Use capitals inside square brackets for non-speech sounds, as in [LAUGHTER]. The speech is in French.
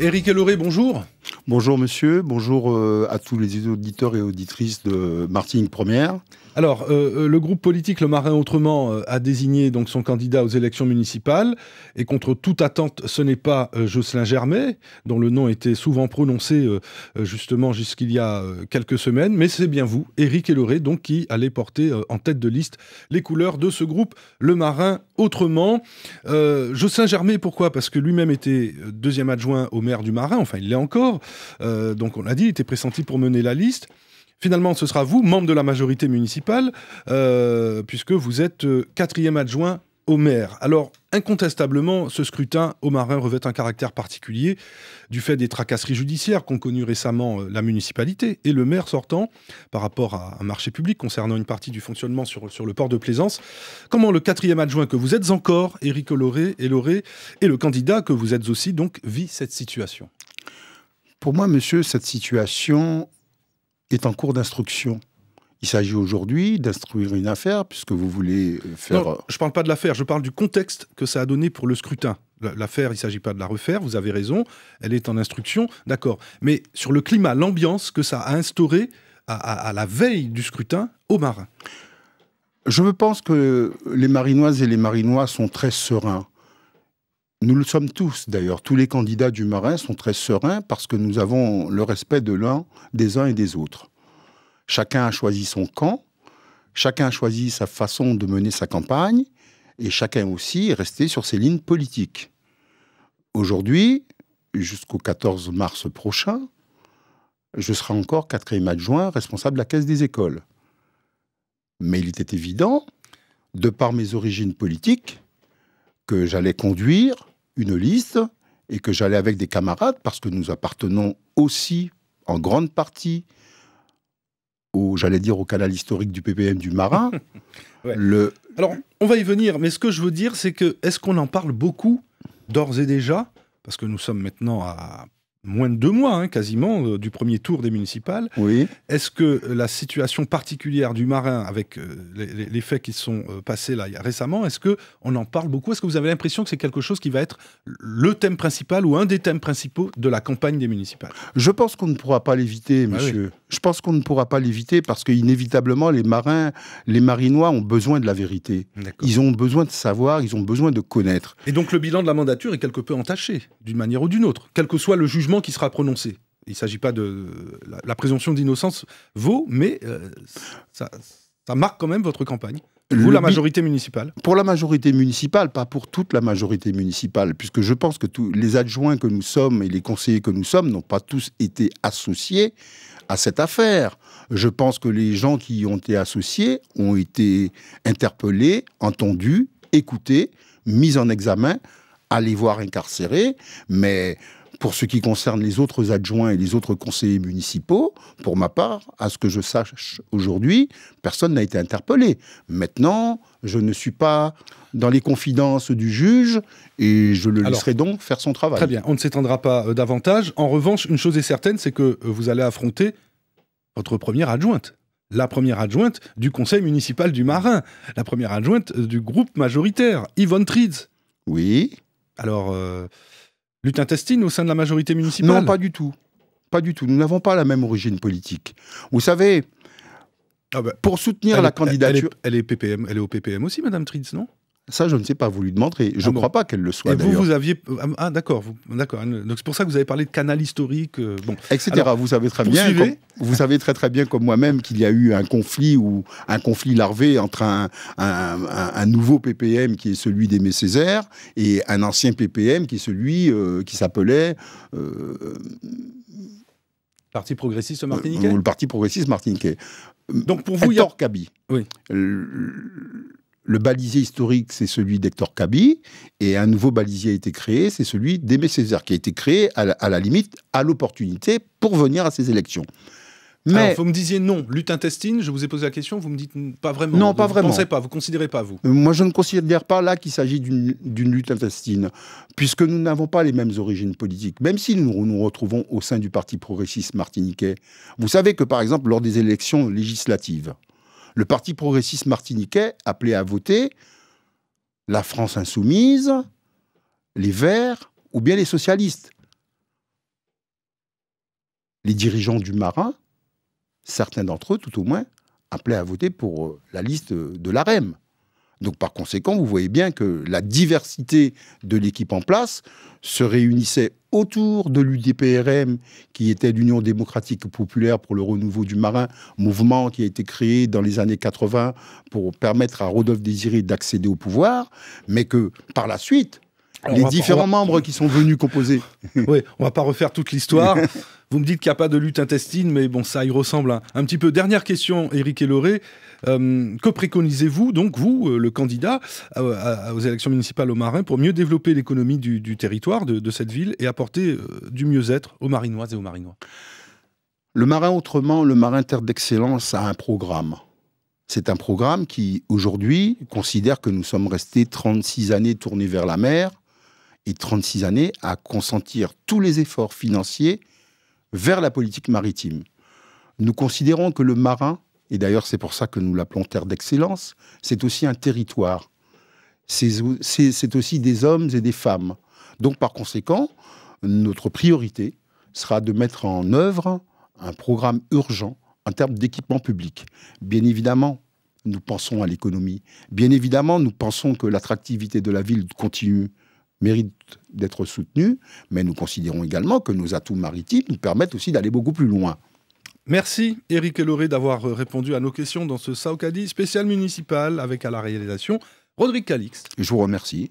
Éric Eloré, bonjour. Bonjour monsieur, bonjour euh, à tous les auditeurs et auditrices de Martinique Première. Alors, euh, euh, le groupe politique Le Marin Autrement euh, a désigné donc son candidat aux élections municipales. Et contre toute attente, ce n'est pas Jocelyn Germain, dont le nom était souvent prononcé justement jusqu'il y a quelques semaines, mais c'est bien vous, Éric Eloré, donc qui allez porter en tête de liste les couleurs de ce groupe Le Marin Autrement. Jocelyn Germain, pourquoi Parce que lui-même était deuxième adjoint au maire du Marin, enfin il l'est encore. donc on l'a dit, il était pressenti pour mener la liste. Finalement, ce sera vous, membre de la majorité municipale, euh, puisque vous êtes euh, quatrième adjoint au maire. Alors, incontestablement, ce scrutin au marin revêt un caractère particulier du fait des tracasseries judiciaires qu'ont connues récemment euh, la municipalité et le maire sortant par rapport à un marché public concernant une partie du fonctionnement sur, sur le port de Plaisance. Comment le quatrième adjoint que vous êtes encore, Éric Loré, et le candidat que vous êtes aussi, donc, vit cette situation pour moi, monsieur, cette situation, est en cours d'instruction. Il s'agit aujourd'hui d'instruire une affaire, puisque vous voulez euh, faire... je ne parle pas de l'affaire, je parle du contexte que ça a donné pour le scrutin. L'affaire, il ne s'agit pas de la refaire, vous avez raison, elle est en instruction, d'accord. Mais sur le climat, l'ambiance que ça a instauré à, à, la veille du scrutin aux marins. Je pense que les marinoises et les marinois sont très sereins. Nous le sommes tous d'ailleurs. Tous les candidats du Marin sont très sereins parce que nous avons le respect de l'un, des uns et des autres. Chacun a choisi son camp, chacun a choisi sa façon de mener sa campagne et chacun aussi est resté sur ses lignes politiques. Aujourd'hui, jusqu'au 14 mars prochain, je serai encore quatrième adjoint responsable de la caisse des écoles. Mais il était évident, de par mes origines politiques, que j'allais conduire une liste et que j'allais avec des camarades parce que nous appartenons aussi en grande partie au, j'allais dire, au canal historique du PPM du Marin. [LAUGHS] le... Alors, on va y venir, mais ce que je veux dire, c'est que est-ce qu'on en parle beaucoup d'ores et déjà Parce que nous sommes maintenant à moins de deux mois hein, quasiment euh, du premier tour des municipales. Oui. Est-ce que euh, la situation particulière du marin, avec euh, les, faits qui sont passés là récemment, est-ce que on en parle beaucoup Est-ce que vous avez l'impression que c'est quelque chose qui va être le thème principal ou un des thèmes principaux de la campagne des municipales Je pense qu'on ne pourra pas l'éviter, ah monsieur. Je pense qu'on ne pourra pas l'éviter parce qu'inévitablement, les marins, les marinois ont besoin de la vérité. Ils ont besoin de savoir, ils ont besoin de connaître. Et donc le bilan de la mandature est quelque peu entaché, d'une manière ou d'une autre, quel que soit le jugement qui sera prononcé. Il ne s'agit pas de... La, présomption d'innocence vaut, mais euh, ça marque quand même votre campagne. Vous, la majorité municipale Pour la majorité municipale, pas pour toute la majorité municipale, puisque je pense que tous les adjoints que nous sommes et les conseillers que nous sommes n'ont pas tous été associés à cette affaire. Je pense que les gens qui y ont été associés ont été interpellés, entendus, écoutés, mis en examen, allés voir incarcérés, mais pour ce qui concerne les autres adjoints et les autres conseillers municipaux, pour ma part, à ce que je sache aujourd'hui, personne n'a été interpellé. Maintenant, je ne suis pas dans les confidences du juge et je le laisserai donc faire son travail. Très bien, on ne s'étendra pas euh, davantage. En revanche, une chose est certaine, c'est que euh, vous allez affronter votre première adjointe la première adjointe du conseil municipal du Marin, la première adjointe euh, du groupe majoritaire, Yvonne Trids. Oui. Alors, Lutte intestine au sein de la majorité municipale Non, pas du tout. Pas du tout. Nous n'avons pas la même origine politique. Vous savez, ah bah, pour soutenir la candidature... Elle est, elle est au PPM aussi, Madame Tritz, non ça, je ne sais pas, vous lui demanderez. Je ah ne crois pas qu'elle le soit. Et vous, vous aviez. Ah, ah d'accord. d'accord. Donc, c'est pour ça que vous avez parlé de canal historique. Euh, bon. Etc. vous, savez très bien, comme, vous savez très, très bien, comme moi-même, qu'il y a eu un conflit ou un conflit larvé entre un, nouveau PPM qui est celui d'Aimé Césaire et un ancien PPM qui est celui euh, qui s'appelait. Euh, Parti progressiste martiniquais le Parti progressiste martiniquais. Donc pour vous, il le balisier historique, c'est celui d'Hector Cabi, et un nouveau balisier a été créé, c'est celui d'Aimé Césaire, qui a été créé à la, limite, à l'opportunité, pour venir à ces élections. Mais vous me disiez non, lutte intestine, je vous ai posé la question, vous me dites pas vraiment. Non, pas vous vraiment. Vous pensez pas, vous considérez pas, vous Moi, je ne considère pas là qu'il s'agit d'une lutte intestine, puisque nous n'avons pas les mêmes origines politiques, même si nous nous retrouvons au sein du Parti progressiste martiniquais. Vous savez que, par exemple, lors des élections législatives, le Parti progressiste martiniquais appelé à voter la France insoumise, les Verts ou bien les socialistes. Les dirigeants du Marin, certains d'entre eux tout au moins, appelaient à voter pour euh, la liste de l'AREM. Donc par conséquent, vous voyez bien que la diversité de l'équipe en place se réunissait autour de l'UDPRM, qui était l'Union démocratique populaire pour le renouveau du marin, mouvement qui a été créé dans les années 80 pour permettre à Rodolphe Désiré d'accéder au pouvoir, mais que par la suite, les différents membres qui sont venus composer. [LAUGHS] oui, on va pas refaire toute l'histoire. Vous me dites qu'il n'y a pas de lutte intestine, mais bon, ça y ressemble un, petit peu. Dernière question, Éric Eloré. Euh, que préconisez-vous, donc, vous, euh, le candidat euh, aux élections municipales au Marin, pour mieux développer l'économie du, territoire, de, de, cette ville, et apporter du mieux-être aux Marinoises et aux Marinois Le Marin Autrement, le Marin Terre d'Excellence, a un programme. C'est un programme qui, aujourd'hui, considère que nous sommes restés 36 années tournés vers la mer et 36 années à consentir tous les efforts financiers vers la politique maritime. Nous considérons que le marin, et d'ailleurs c'est pour ça que nous l'appelons terre d'excellence, c'est aussi un territoire. C'est aussi des hommes et des femmes. Donc par conséquent, notre priorité sera de mettre en œuvre un programme urgent en termes d'équipement public. Bien évidemment, nous pensons à l'économie. Bien évidemment, nous pensons que l'attractivité de la ville continue mérite d'être soutenu, mais nous considérons également que nos atouts maritimes nous permettent aussi d'aller beaucoup plus loin. Merci Éric Eloré d'avoir euh, répondu à nos questions dans ce Saokadi spécial municipal avec à la réalisation Rodrigue Calix. Je vous remercie.